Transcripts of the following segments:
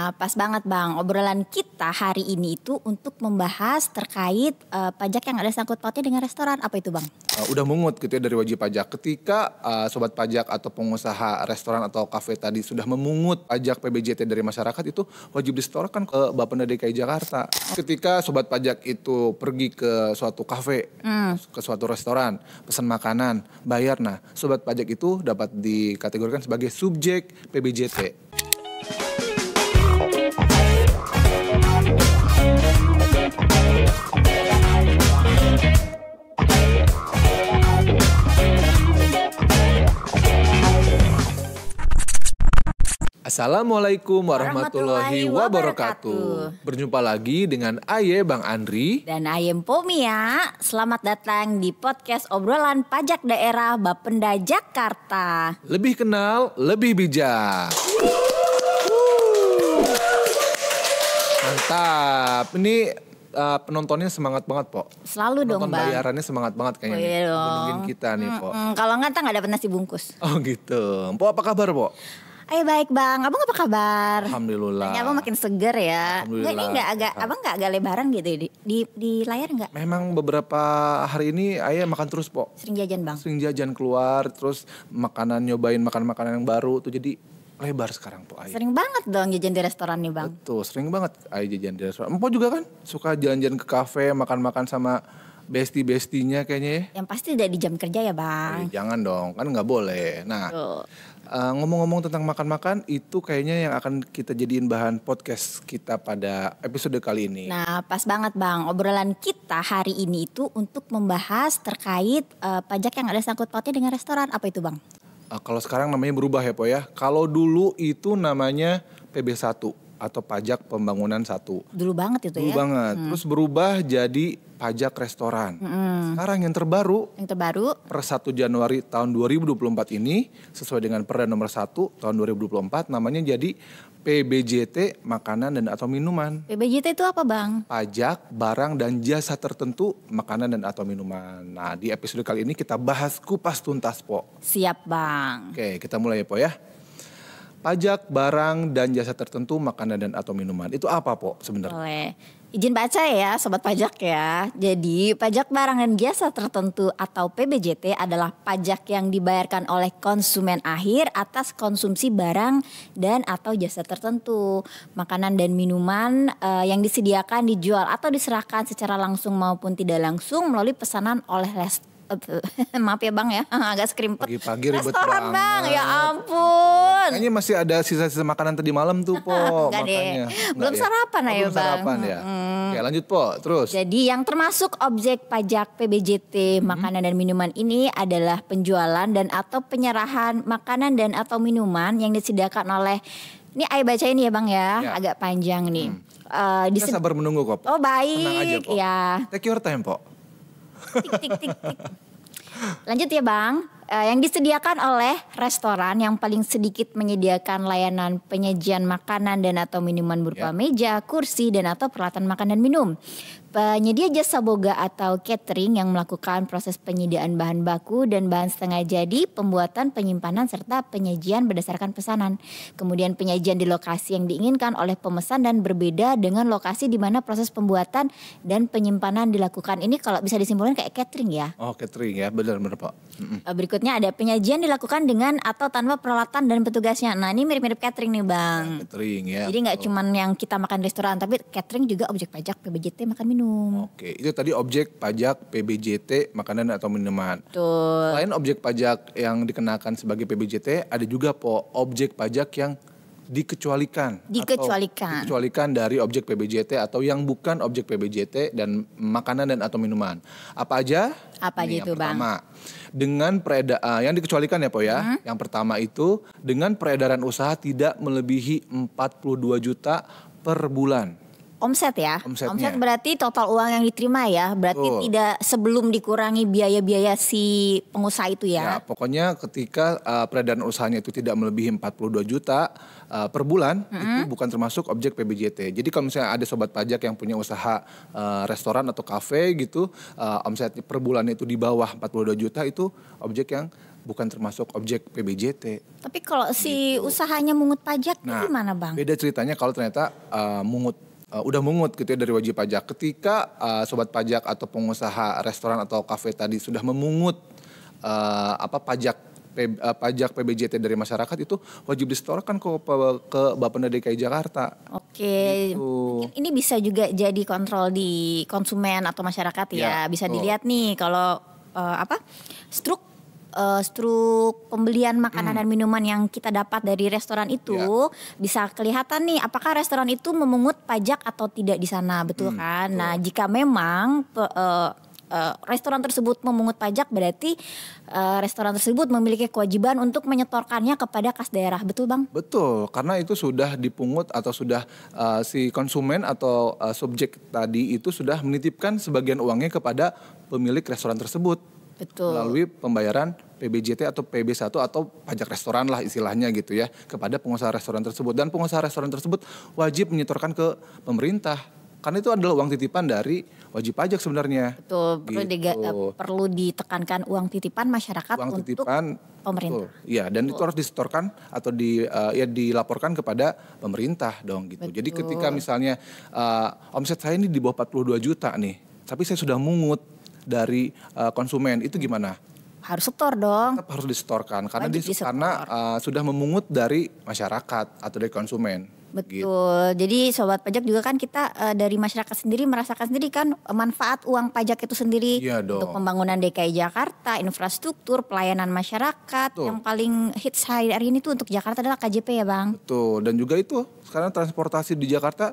Nah, pas banget Bang, obrolan kita hari ini itu untuk membahas terkait uh, pajak yang ada sangkut pautnya dengan restoran. Apa itu Bang? Uh, udah mengut gitu ya dari wajib pajak. Ketika uh, sobat pajak atau pengusaha restoran atau kafe tadi sudah memungut pajak PBJT dari masyarakat itu wajib disetorkan ke Bapenda DKI Jakarta. Ketika sobat pajak itu pergi ke suatu kafe, hmm. ke suatu restoran, pesan makanan, bayar. Nah, sobat pajak itu dapat dikategorikan sebagai subjek PBJT. Assalamualaikum warahmatullahi, wabarakatuh. Berjumpa lagi dengan Aye Bang Andri dan Aye Pomia. Selamat datang di podcast obrolan pajak daerah Bapenda Jakarta. Lebih kenal, lebih bijak. Mantap. Ini uh, penontonnya semangat banget, pok. Selalu Penonton dong, Bang. bayarannya semangat banget kayaknya. Oh, iya dong. Mungkin kita nih, pok. Mm -mm, kalau nggak, nggak dapat nasi bungkus. Oh gitu. Pok apa kabar, pok? Eh baik bang, abang apa kabar? Alhamdulillah. Tanya abang makin seger ya. Alhamdulillah. Nggak, ini nggak agak, abang nggak agak lebaran gitu ya di, di, di layar nggak? Memang beberapa hari ini ayah makan terus po. Sering jajan bang. Sering jajan keluar, terus makanan nyobain makan makanan yang baru tuh jadi lebar sekarang po ayah. Sering banget dong jajan di restoran nih bang. Betul, sering banget ayah jajan di restoran. Empo juga kan suka jalan-jalan ke kafe, makan-makan sama besti bestinya kayaknya ya. Yang pasti tidak di jam kerja ya bang. Eh, jangan dong, kan nggak boleh. Nah eh, ngomong-ngomong uh, tentang makan-makan itu kayaknya yang akan kita jadiin bahan podcast kita pada episode kali ini. Nah pas banget bang, obrolan kita hari ini itu untuk membahas terkait uh, pajak yang ada sangkut pautnya dengan restoran apa itu bang? Uh, kalau sekarang namanya berubah ya po ya. Kalau dulu itu namanya PB 1 atau pajak pembangunan satu. Dulu banget itu Dulu ya. Dulu banget. Hmm. Terus berubah jadi pajak restoran. Hmm. Sekarang yang terbaru. Yang terbaru. Per 1 Januari tahun 2024 ini sesuai dengan Perda nomor 1 tahun 2024 namanya jadi PBJT makanan dan atau minuman. PBJT itu apa, Bang? Pajak barang dan jasa tertentu makanan dan atau minuman. Nah, di episode kali ini kita bahas kupas tuntas, Po. Siap, Bang. Oke, kita mulai ya, Po ya pajak, barang, dan jasa tertentu, makanan dan atau minuman. Itu apa, Po, sebenarnya? Boleh. Izin baca ya, Sobat Pajak ya. Jadi, pajak barang dan jasa tertentu atau PBJT adalah pajak yang dibayarkan oleh konsumen akhir atas konsumsi barang dan atau jasa tertentu. Makanan dan minuman uh, yang disediakan, dijual, atau diserahkan secara langsung maupun tidak langsung melalui pesanan oleh restoran maaf ya bang ya agak skrimpet. Pagi-pagi ribet Restoran banget. bang, ya ampun. Kayaknya masih ada sisa-sisa makanan tadi malam tuh po. Enggak makanya. deh, belum ya. sarapan ya, ya belum bang. sarapan ya. Hmm. ya lanjut po, terus. Jadi yang termasuk objek pajak PBJT mm-hmm. makanan dan minuman ini adalah penjualan dan atau penyerahan makanan dan atau minuman yang disediakan oleh ini baca bacain ya bang ya, ya. agak panjang nih. Hmm. Uh, Kita sabar menunggu kok. Oh baik, Tenang aja, po. ya. Take your time, Tik, tik, tik, tik. Lanjut ya Bang. Uh, yang disediakan oleh restoran yang paling sedikit menyediakan layanan penyajian makanan dan atau minuman berupa yeah. meja, kursi dan atau peralatan makan dan minum. Penyedia jasa boga atau catering yang melakukan proses penyediaan bahan baku dan bahan setengah jadi, pembuatan, penyimpanan, serta penyajian berdasarkan pesanan. Kemudian penyajian di lokasi yang diinginkan oleh pemesan dan berbeda dengan lokasi di mana proses pembuatan dan penyimpanan dilakukan. Ini kalau bisa disimpulkan kayak catering ya. Oh catering ya, benar-benar Pak. Eh, berikutnya ada penyajian dilakukan dengan atau tanpa peralatan dan petugasnya. Nah ini mirip-mirip catering nih Bang. catering ya. Jadi nggak cuman yang kita makan restoran, tapi catering juga objek pajak, PBJT, makan minum minum. Oke, itu tadi objek pajak PBJT makanan atau minuman. Betul. Selain objek pajak yang dikenakan sebagai PBJT, ada juga po objek pajak yang dikecualikan. Dikecualikan. Atau dikecualikan dari objek PBJT atau yang bukan objek PBJT dan makanan dan atau minuman. Apa aja? Apa aja itu, Bang? dengan peredaran uh, yang dikecualikan ya, Po ya. Uh Yang pertama itu dengan peredaran usaha tidak melebihi 42 juta per bulan omset ya. Omsetnya. Omset berarti total uang yang diterima ya. Berarti Betul. tidak sebelum dikurangi biaya-biaya si pengusaha itu ya. Ya, pokoknya ketika uh, peredaran usahanya itu tidak melebihi 42 juta uh, per bulan, mm -hmm. itu bukan termasuk objek PBJT. Jadi kalau misalnya ada sobat pajak yang punya usaha uh, restoran atau kafe gitu, uh, omset per bulan itu di bawah 42 juta itu objek yang bukan termasuk objek PBJT. Tapi kalau si gitu. usahanya mungut pajak nah, gimana bang? Beda ceritanya kalau ternyata uh, mungut uh, udah mengut gitu ya dari wajib pajak. Ketika uh, sobat pajak atau pengusaha restoran atau kafe tadi sudah memungut uh, apa pajak P, uh, pajak PBJT dari masyarakat itu wajib disetorkan ke ke Bapenda DKI Jakarta. Oke. Gitu. Ini bisa juga jadi kontrol di konsumen atau masyarakat ya. ya. Bisa oh. dilihat nih kalau uh, apa? Struk uh, eh, struk pembelian makanan hmm. dan minuman yang kita dapat dari restoran itu ya. bisa kelihatan nih apakah restoran itu memungut pajak atau tidak di sana betul hmm, kan? Betul. Nah jika memang uh, uh, restoran tersebut memungut pajak berarti uh, restoran tersebut memiliki kewajiban untuk menyetorkannya kepada kas daerah, betul Bang? Betul, karena itu sudah dipungut atau sudah uh, si konsumen atau uh, subjek tadi itu sudah menitipkan sebagian uangnya kepada pemilik restoran tersebut. Betul. melalui pembayaran PBJT atau PB1 atau pajak restoran lah istilahnya gitu ya kepada pengusaha restoran tersebut dan pengusaha restoran tersebut wajib menyetorkan ke pemerintah karena itu adalah uang titipan dari wajib pajak sebenarnya. Betul, perlu, gitu. Eh, perlu ditekankan uang titipan masyarakat uang untuk titipan, pemerintah. Betul. Ya, dan betul. itu harus disetorkan atau di uh, ya dilaporkan kepada pemerintah dong gitu. Betul. Jadi ketika misalnya uh, omset saya ini di bawah 42 juta nih, tapi saya sudah mungut dari uh, konsumen itu gimana? harus setor dong. Tetap harus disetorkan karena di, karena uh, sudah memungut dari masyarakat atau dari konsumen. Gitu. Betul. Gitu. Jadi sobat pajak juga kan kita uh, dari masyarakat sendiri merasakan sendiri kan manfaat uang pajak itu sendiri iya dong. untuk pembangunan DKI Jakarta, infrastruktur, pelayanan masyarakat. Betul. Yang paling hits hari ini tuh untuk Jakarta adalah KJP ya, Bang. Betul. Dan juga itu karena transportasi di Jakarta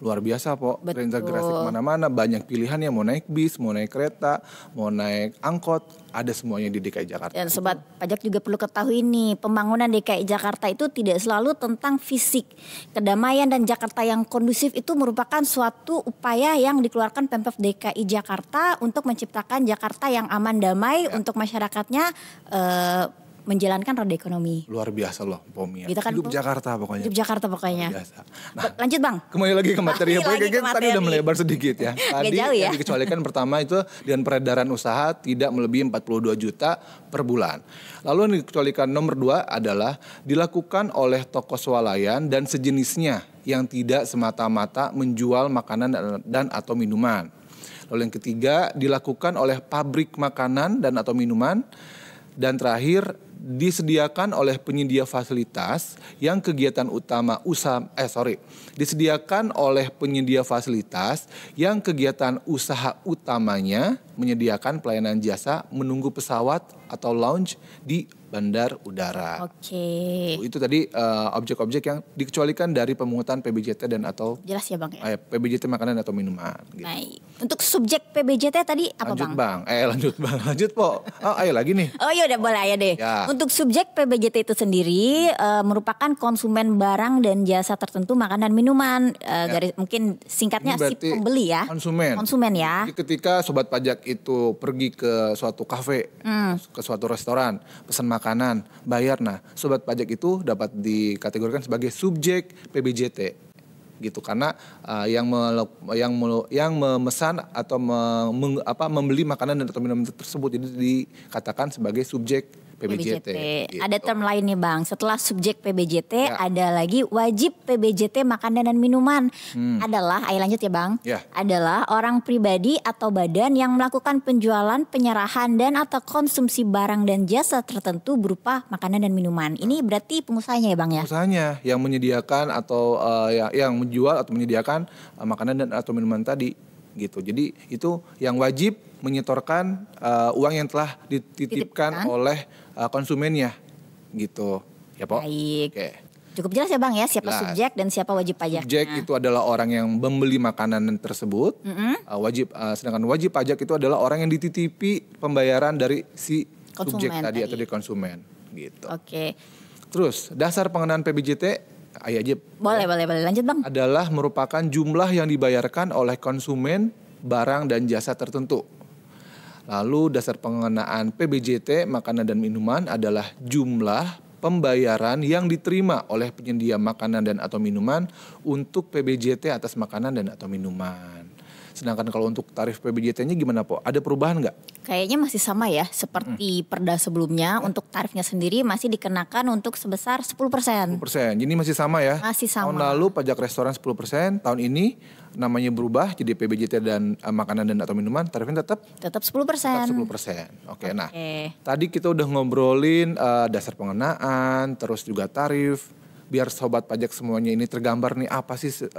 luar biasa po Betul. kemana-mana banyak pilihan ya mau naik bis mau naik kereta mau naik angkot ada semuanya di DKI Jakarta dan sobat pajak juga perlu ketahui nih pembangunan DKI Jakarta itu tidak selalu tentang fisik kedamaian dan Jakarta yang kondusif itu merupakan suatu upaya yang dikeluarkan pemprov DKI Jakarta untuk menciptakan Jakarta yang aman damai ya. untuk masyarakatnya eh, menjalankan roda ekonomi. Luar biasa loh POMI. Ya. Gitu kan, Hidup Jakarta pokoknya. Hidup Jakarta pokoknya. biasa. Nah, Lanjut Bang. Kembali lagi ke materi. Ya. Lagi ke materi. Tadi udah melebar sedikit ya. Tadi jauh ya. dikecualikan pertama itu dengan peredaran usaha tidak melebihi 42 juta per bulan. Lalu yang dikecualikan nomor dua adalah dilakukan oleh toko swalayan dan sejenisnya yang tidak semata-mata menjual makanan dan atau minuman. Lalu yang ketiga dilakukan oleh pabrik makanan dan atau minuman dan terakhir disediakan oleh penyedia fasilitas yang kegiatan utama usaha eh sorry disediakan oleh penyedia fasilitas yang kegiatan usaha utamanya menyediakan pelayanan jasa menunggu pesawat atau lounge di bandar udara. Oke. Okay. Itu tadi objek eh, objek-objek yang dikecualikan dari pemungutan PBJT dan atau Jelas ya, Bang ya. Eh, PBJT makanan atau minuman gitu. Baik. Untuk subjek PBJT tadi apa, lanjut, Bang? Bang. Eh, lanjut, Bang. Lanjut, Po. Oh, ayo lagi nih. Oh, iya udah boleh ya deh. Ya. Untuk subjek PBJT itu sendiri uh, merupakan konsumen barang dan jasa tertentu makanan dan minuman uh, ya. garis mungkin singkatnya si pembeli ya. Konsumen. Konsumen ya. Jadi ketika sobat pajak itu pergi ke suatu kafe, hmm. ke suatu restoran, pesan makan makanan, bayar. Nah, sobat pajak itu dapat dikategorikan sebagai subjek PBJT gitu karena uh, yang melok, yang melok, yang memesan atau me, meng, apa membeli makanan dan minuman tersebut itu dikatakan sebagai subjek PBJT. PBJT. Gitu. Ada term lain nih Bang. Setelah subjek PBJT ya. ada lagi wajib PBJT makanan dan minuman. Hmm. Adalah, ayo lanjut ya Bang. Ya. Adalah orang pribadi atau badan yang melakukan penjualan, penyerahan dan atau konsumsi barang dan jasa tertentu berupa makanan dan minuman. Ini berarti pengusahanya ya Bang ya? Pengusahanya yang menyediakan atau uh, eh, yang, yang menjual atau menyediakan uh, makanan dan atau minuman tadi gitu. Jadi itu yang wajib menyetorkan uh, uang yang telah dititipkan Titipkan. oleh uh, konsumennya gitu. Ya, Pak. Baik. Cukup jelas ya Bang ya siapa jelas. subjek dan siapa wajib pajak. Subjek itu adalah orang yang membeli makanan tersebut. Mm -hmm. uh, wajib uh, sedangkan wajib pajak itu adalah orang yang dititipi pembayaran dari si konsumen subjek tadi, tadi atau dari konsumen gitu. Oke. Okay. Terus dasar pengenaan PBJT Ayah aja. Boleh, ya, boleh, boleh. Lanjut bang. Adalah merupakan jumlah yang dibayarkan oleh konsumen barang dan jasa tertentu. Lalu dasar pengenaan PBJT makanan dan minuman adalah jumlah pembayaran yang diterima oleh penyedia makanan dan atau minuman untuk PBJT atas makanan dan atau minuman. Sedangkan kalau untuk tarif PBJT-nya gimana pak? Ada perubahan nggak? Kayaknya masih sama ya seperti hmm. perda sebelumnya untuk tarifnya sendiri masih dikenakan untuk sebesar 10%. 10%. Jadi masih sama ya? Masih sama. Tahun lalu pajak restoran 10%, tahun ini namanya berubah jadi PBJT dan uh, makanan dan atau minuman tarifnya tetap tetap 10%. Tetap 10%. Oke. Okay, okay. Nah, tadi kita udah ngobrolin uh, dasar pengenaan, terus juga tarif biar sobat pajak semuanya ini tergambar nih apa sih uh,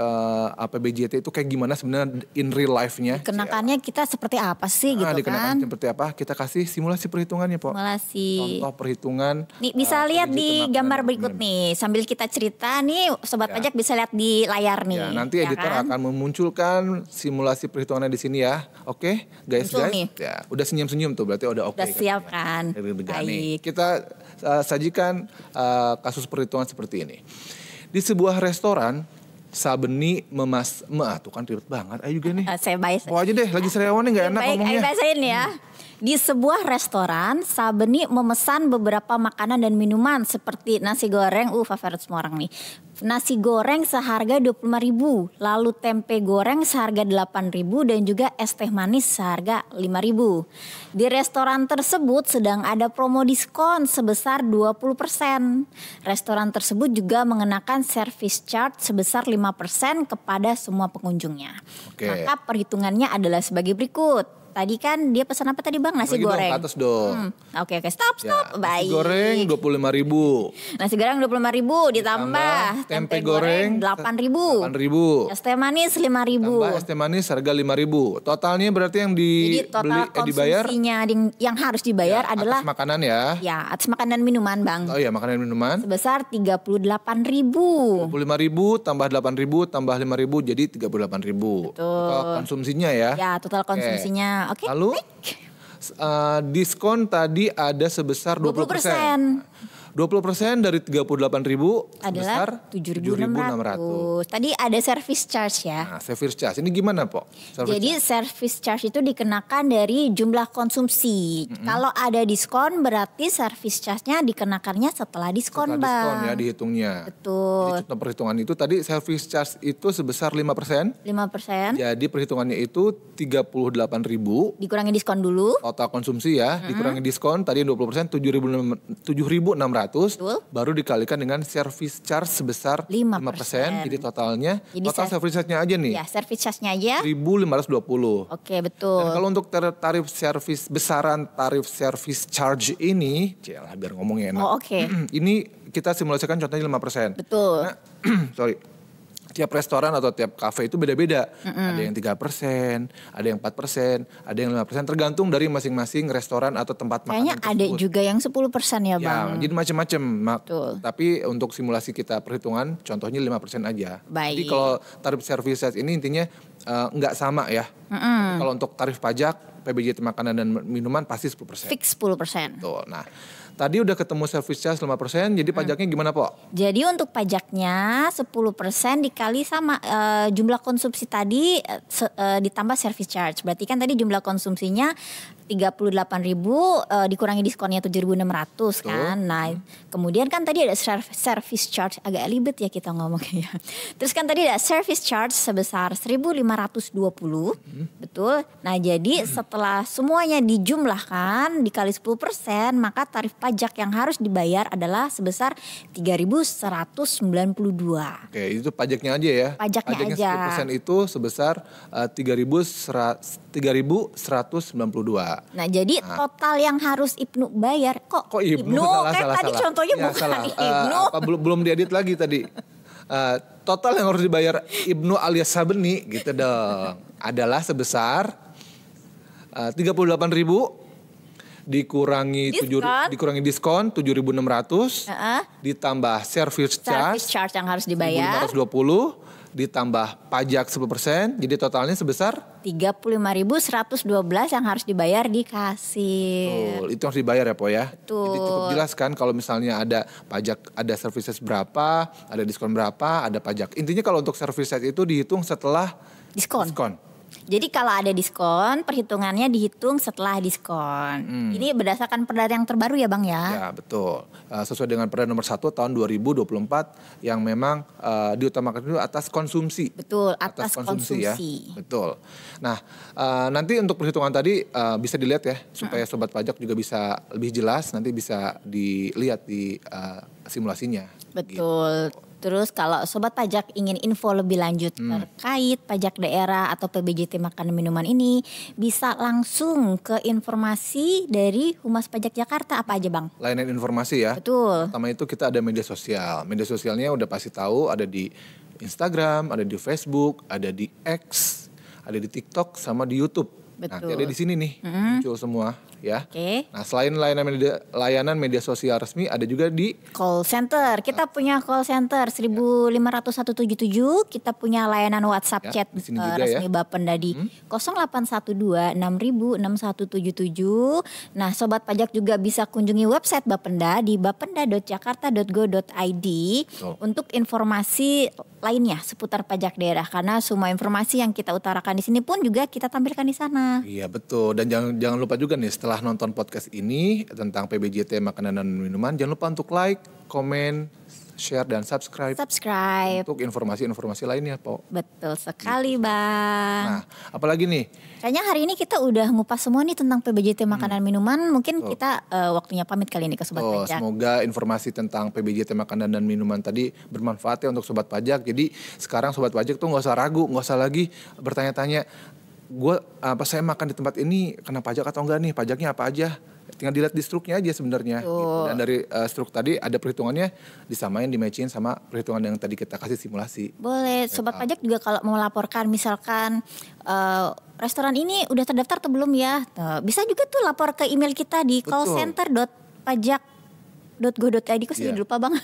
eh, APBJT itu kayak gimana sebenarnya in real life-nya. Kenakannya kita seperti apa sih nah, gitu kan. seperti apa kita kasih simulasi perhitungannya pak Simulasi. Contoh perhitungan. Nih, bisa uh, lihat di gambar berikut hmm. nih sambil kita cerita nih sobat ya. pajak bisa lihat di layar ya, nih. Ya, nanti ya editor kan? akan memunculkan simulasi perhitungannya di sini ya. Oke guys guys. Ya, udah senyum-senyum tuh berarti udah oke. Okay, udah siap kan. Baik. Kita Eh, sajikan uh, kasus perhitungan seperti ini. Di sebuah restoran, Sabeni memas... ma ah, tuh kan ribet banget. Ayo juga nih. Uh, saya baik. Oh aja deh, lagi sariawan nih nggak enak baik, ngomongnya. Baik, ya. Hmm. Di sebuah restoran, Sabeni memesan beberapa makanan dan minuman seperti nasi goreng, uh favorit semua orang nih. Nasi goreng seharga 25.000, lalu tempe goreng seharga 8.000 dan juga es teh manis seharga 5.000. Di restoran tersebut sedang ada promo diskon sebesar 20%. Restoran tersebut juga mengenakan service charge sebesar 5% kepada semua pengunjungnya. Oke. Maka perhitungannya adalah sebagai berikut Tadi kan dia pesan apa tadi bang? Nasi Lagi goreng. Dong, atas dong. Hmm. Oke oke stop ya, stop. Ya, Baik. Nasi goreng dua puluh lima ribu. Nasi goreng dua puluh lima ribu ditambah, tempe, tempe goreng delapan ribu. Delapan ribu. Es teh manis lima ribu. Tambah es teh manis harga lima ribu. Totalnya berarti yang dibeli total beli, eh, dibayar. yang harus dibayar ya, adalah atas makanan ya. Ya atas makanan minuman bang. Oh iya makanan minuman. Sebesar tiga puluh delapan ribu. Dua puluh lima ribu tambah delapan ribu tambah lima ribu jadi tiga puluh delapan ribu. Betul. Total konsumsinya ya. Ya total konsumsinya. Okay oke. Okay. Lalu uh, diskon tadi ada sebesar 20%. 20% puluh persen dari tiga puluh delapan ribu adalah ratus. Tadi ada service charge ya. Nah, service charge ini gimana, Pak? Jadi charge. service charge itu dikenakan dari jumlah konsumsi. Mm -hmm. Kalau ada diskon berarti service charge-nya dikenakannya setelah diskon, setelah Bang. Diskon ya dihitungnya. Betul. Jadi perhitungan itu tadi service charge itu sebesar lima persen. 5%. 5%. Jadi perhitungannya itu tiga puluh delapan ribu. Dikurangi diskon dulu. Total konsumsi ya, mm -hmm. dikurangi diskon tadi dua puluh persen tujuh ribu enam ratus. 100 Betul. baru dikalikan dengan service charge sebesar 5%, 5% jadi totalnya jadi total service charge-nya aja nih. Ya, service charge-nya aja 1520. Oke, betul. Dan kalau untuk tarif service besaran tarif service charge ini, jelah biar ngomongnya enak. Oh, oke. Okay. ini kita simulasikan contohnya 5%. Betul. Nah, sorry tiap restoran atau tiap kafe itu beda-beda. Mm-hmm. Ada yang tiga persen, ada yang empat persen, ada yang lima persen. Tergantung dari masing-masing restoran atau tempat makan. Kayaknya ada juga yang sepuluh persen ya, ya bang. jadi macam-macam. Tapi untuk simulasi kita perhitungan, contohnya lima persen aja. Baik. Jadi kalau tarif services ini intinya eh, nggak uh, sama ya. Mm-hmm. Kalau untuk tarif pajak, PBJ makanan dan minuman pasti sepuluh persen. Fix sepuluh persen. Nah Tadi udah ketemu service charge 5%, jadi pajaknya gimana, Pak? Jadi untuk pajaknya 10% dikali sama uh, jumlah konsumsi tadi uh, ditambah service charge. Berarti kan tadi jumlah konsumsinya 38 ribu uh, dikurangi diskonnya 7.600 kan. Nah, hmm. kemudian kan tadi ada service charge agak ribet ya kita ngomongnya. Ya. Terus kan tadi ada service charge sebesar 1.520. Hmm. Betul. Nah, jadi hmm. setelah semuanya dijumlahkan dikali 10%, maka tarif pajak yang harus dibayar adalah sebesar 3.192. Oke, itu pajaknya aja ya. Pajaknya, pajaknya aja. 10% itu sebesar uh, eh, 3.100 3192. Nah, jadi nah. total yang harus Ibnu bayar kok kok Ibnu, Ibnu salah, kan salah, tadi salah. contohnya ya, bukan salah. Eh, Ibnu. Uh, apa belum belum diedit lagi tadi. Uh, total yang harus dibayar Ibnu alias Sabeni gitu dong adalah sebesar eh, uh, 38.000 dikurangi tujuh dikurangi diskon 7.600 uh -uh. ditambah service charge service charge yang harus dibayar 1.520 ditambah pajak 10%, jadi totalnya sebesar 35.112 yang harus dibayar di kasir. Betul, itu harus dibayar ya, Po ya. Betul. Jadi cukup jelas kan kalau misalnya ada pajak, ada services berapa, ada diskon berapa, ada pajak. Intinya kalau untuk services itu dihitung setelah diskon. diskon. Jadi kalau ada diskon, perhitungannya dihitung setelah diskon. Hmm. Ini berdasarkan perda yang terbaru ya Bang ya? Ya betul. Eh, sesuai dengan perda nomor 1 tahun 2024 yang memang uh, diutamakan itu atas konsumsi. Betul, atas, atas konsumsi, ya. konsumsi ya. Betul. Nah uh, nanti untuk perhitungan tadi uh, bisa dilihat ya. Supaya Sobat Pajak juga bisa lebih jelas nanti bisa dilihat di uh, simulasinya. Betul. Gitu. Terus kalau sobat pajak ingin info lebih lanjut hmm. terkait pajak daerah atau PBJT makan minuman ini bisa langsung ke informasi dari Humas Pajak Jakarta apa aja Bang? Layanan informasi ya. Betul. Pertama itu kita ada media sosial. Media sosialnya udah pasti tahu ada di Instagram, ada di Facebook, ada di X, ada di TikTok sama di YouTube. Betul. Nah, ada di sini nih, -hmm. muncul semua ya. Oke. Okay. Nah, selain layanan media, layanan media sosial resmi ada juga di call center. Kita uh, punya call center Ya. kita punya layanan WhatsApp ya, chat di uh, resmi ya. Bapenda di hmm? 0812 Nah, sobat pajak juga bisa kunjungi website Bapenda di bapenda.jakarta.go.id oh. untuk informasi lainnya seputar pajak daerah karena semua informasi yang kita utarakan di sini pun juga kita tampilkan di sana. Iya, betul. Dan jangan jangan lupa juga nih setelah setelah nonton podcast ini tentang PBJT makanan dan minuman, jangan lupa untuk like, komen, share dan subscribe. Subscribe. Untuk informasi-informasi lainnya, Po. Betul sekali, gitu. Bang. Nah, apalagi nih? Kayaknya hari ini kita udah ngupas semua nih tentang PBJT hmm. makanan hmm. minuman. Mungkin Tuh. kita uh, waktunya pamit kali ini ke sobat Tuh, pajak. Semoga informasi tentang PBJT makanan dan minuman tadi bermanfaat ya untuk sobat pajak. Jadi sekarang sobat pajak tuh nggak usah ragu, nggak usah lagi bertanya-tanya gue apa ah, saya makan di tempat ini kena pajak atau enggak nih pajaknya apa aja tinggal dilihat di struknya aja sebenarnya gitu. oh. gitu. dan dari uh, struk tadi ada perhitungannya disamain di matching sama perhitungan yang tadi kita kasih simulasi boleh sobat pajak juga kalau mau laporkan misalkan uh, restoran ini udah terdaftar atau belum ya tuh, nah, bisa juga tuh lapor ke email kita di callcenter.pajak.go.id kok yeah. Iya. lupa bang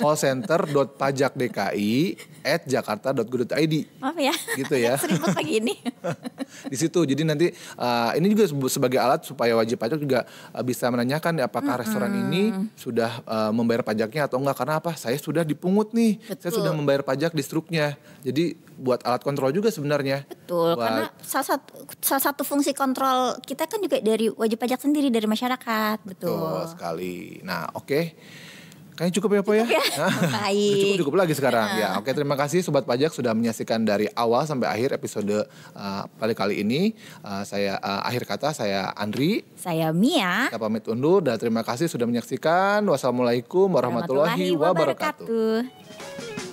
callcenter.pajakdki@jakarta.go.id. Maaf ya. Gitu ya. Seribet pagi ini. di situ. Jadi nanti uh, ini juga sebagai alat supaya wajib pajak juga eh, bisa menanyakan apakah mm -hmm. restoran ini sudah uh, membayar pajaknya atau enggak karena apa? Saya sudah dipungut nih. Betul. Saya sudah membayar pajak di struknya. Jadi buat alat kontrol juga sebenarnya. Betul. Buat, karena salah satu salah satu fungsi kontrol kita kan juga dari wajib pajak sendiri dari masyarakat. Betul. Betul sekali. Nah, oke. Okay. Kayaknya cukup ya, Pak ya? ya. Cukup cukup lagi sekarang. Iya. Ya, oke terima kasih Sobat Pajak sudah menyaksikan dari awal sampai akhir episode uh, pada kali ini. Eh, saya eh, akhir kata saya Andri. Saya Mia. Kita pamit undur dan terima kasih sudah menyaksikan. Wassalamualaikum warahmatullahi, wabarakatuh.